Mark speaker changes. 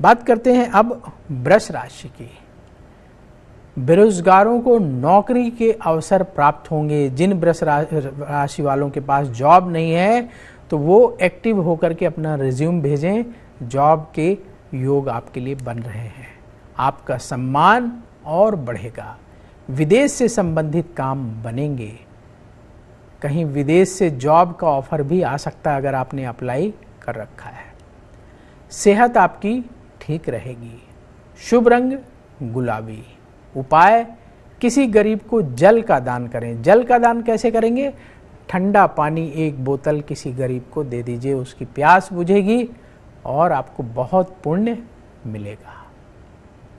Speaker 1: बात करते हैं अब वृष राशि की बेरोजगारों को नौकरी के अवसर प्राप्त होंगे जिन वृष राशि वालों के पास जॉब नहीं है तो वो एक्टिव होकर के अपना रिज्यूम भेजें जॉब के योग आपके लिए बन रहे हैं आपका सम्मान और बढ़ेगा विदेश से संबंधित काम बनेंगे कहीं विदेश से जॉब का ऑफर भी आ सकता है अगर आपने अप्लाई कर रखा है सेहत आपकी ठीक रहेगी शुभ रंग गुलाबी उपाय किसी गरीब को जल का दान करें जल का दान कैसे करेंगे ठंडा पानी एक बोतल किसी गरीब को दे दीजिए उसकी प्यास बुझेगी और आपको बहुत
Speaker 2: पुण्य
Speaker 3: मिलेगा